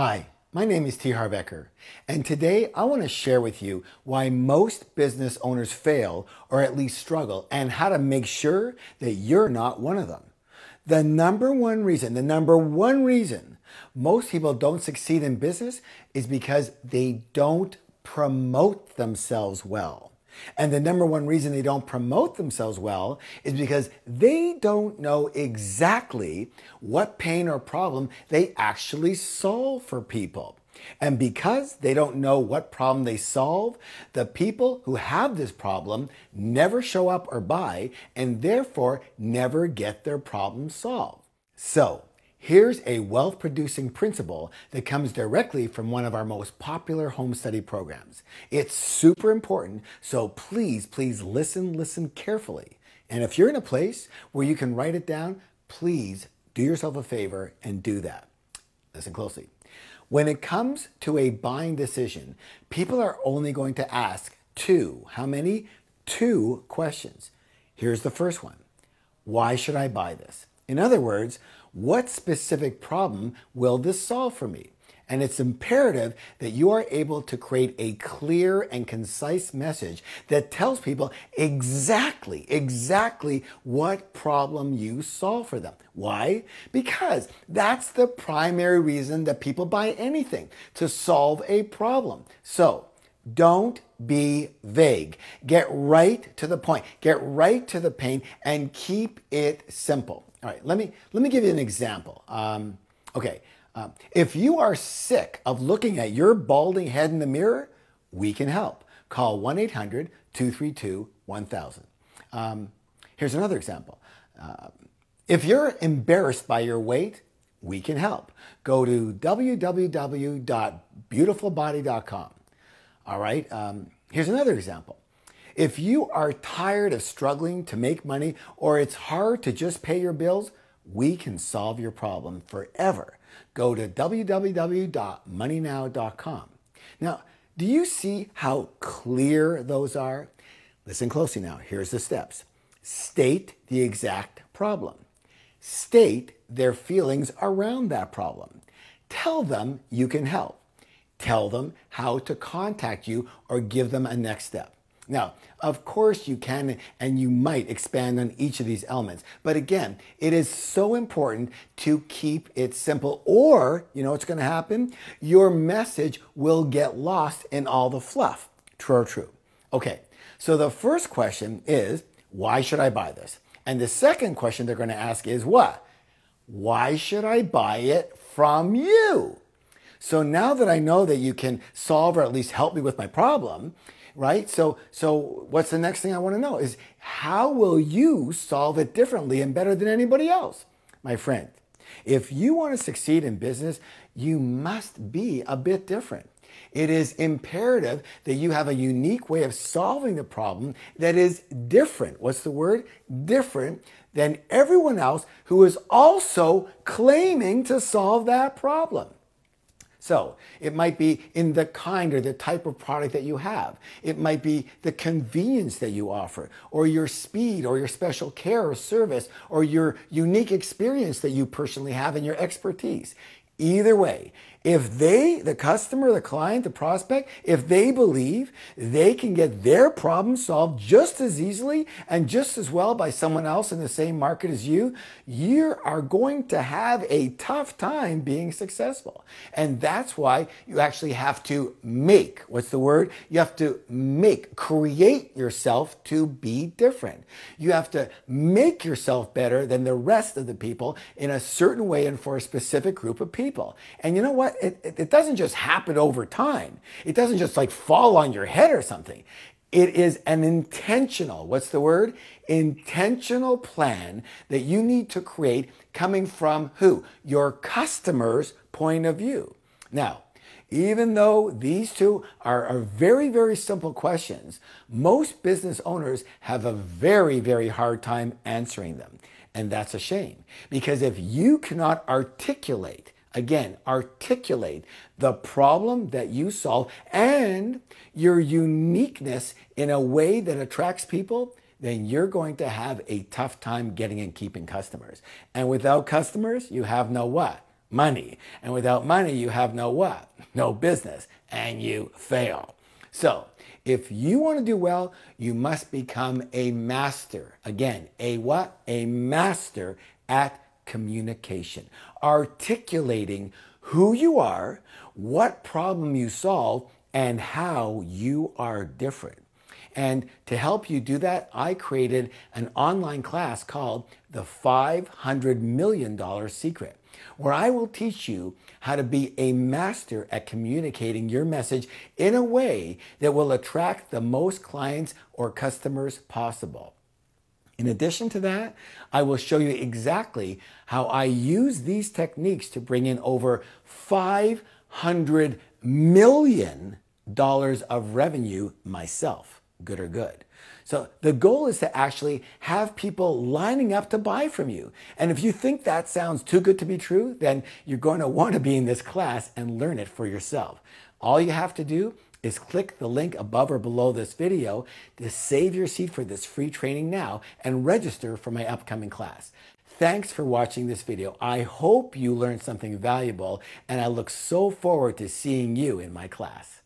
Hi, my name is T. Harbecker, and today I want to share with you why most business owners fail or at least struggle and how to make sure that you're not one of them. The number one reason, the number one reason most people don't succeed in business is because they don't promote themselves well. And the number one reason they don't promote themselves well is because they don't know exactly what pain or problem they actually solve for people. And because they don't know what problem they solve, the people who have this problem never show up or buy and therefore never get their problem solved. So Here's a wealth producing principle that comes directly from one of our most popular home study programs. It's super important, so please, please listen, listen carefully. And if you're in a place where you can write it down, please do yourself a favor and do that. Listen closely. When it comes to a buying decision, people are only going to ask two, how many? Two questions. Here's the first one Why should I buy this? In other words, what specific problem will this solve for me? And it's imperative that you are able to create a clear and concise message that tells people exactly, exactly what problem you solve for them. Why? Because that's the primary reason that people buy anything to solve a problem. So don't be vague. Get right to the point, get right to the pain, and keep it simple. All right, let me, let me give you an example. Um, okay, um, if you are sick of looking at your balding head in the mirror, we can help. Call 1 800 232 1000. Um, here's another example. Uh, if you're embarrassed by your weight, we can help. Go to www.beautifulbody.com. All right, um, here's another example. If you are tired of struggling to make money or it's hard to just pay your bills, we can solve your problem forever. Go to www.moneynow.com. Now, do you see how clear those are? Listen closely now. Here's the steps state the exact problem, state their feelings around that problem, tell them you can help, tell them how to contact you or give them a next step. Now, of course you can and you might expand on each of these elements. But again, it is so important to keep it simple or, you know what's going to happen? Your message will get lost in all the fluff. True or true? Okay. So the first question is, why should I buy this? And the second question they're going to ask is what? Why should I buy it from you? So now that I know that you can solve or at least help me with my problem, right? So, so what's the next thing I want to know is how will you solve it differently and better than anybody else, my friend? If you want to succeed in business, you must be a bit different. It is imperative that you have a unique way of solving the problem that is different. What's the word? Different than everyone else who is also claiming to solve that problem. So it might be in the kind or the type of product that you have. It might be the convenience that you offer or your speed or your special care or service or your unique experience that you personally have and your expertise. Either way, if they, the customer, the client, the prospect, if they believe they can get their problem solved just as easily and just as well by someone else in the same market as you, you are going to have a tough time being successful. And that's why you actually have to make what's the word? You have to make, create yourself to be different. You have to make yourself better than the rest of the people in a certain way and for a specific group of people. And you know what? it, it, it doesn't just happen over time. It doesn't just like fall on your head or something. It is an intentional, what's the word? Intentional plan that you need to create coming from who? Your customer's point of view. Now, even though these two are, are, very, very simple questions, most business owners have a very, very hard time answering them. And that's a shame because if you cannot articulate Again, articulate the problem that you solve and your uniqueness in a way that attracts people, then you're going to have a tough time getting and keeping customers. And without customers, you have no what? Money. And without money, you have no what? No business. And you fail. So, if you want to do well, you must become a master. Again, a what? A master at communication, articulating who you are, what problem you solve, and how you are different. And to help you do that, I created an online class called The $500 Million Secret, where I will teach you how to be a master at communicating your message in a way that will attract the most clients or customers possible. In addition to that, I will show you exactly how I use these techniques to bring in over $500 million of revenue myself, good or good. So the goal is to actually have people lining up to buy from you. And if you think that sounds too good to be true, then you're going to want to be in this class and learn it for yourself. All you have to do is click the link above or below this video to save your seat for this free training now and register for my upcoming class. Thanks for watching this video. I hope you learned something valuable and I look so forward to seeing you in my class.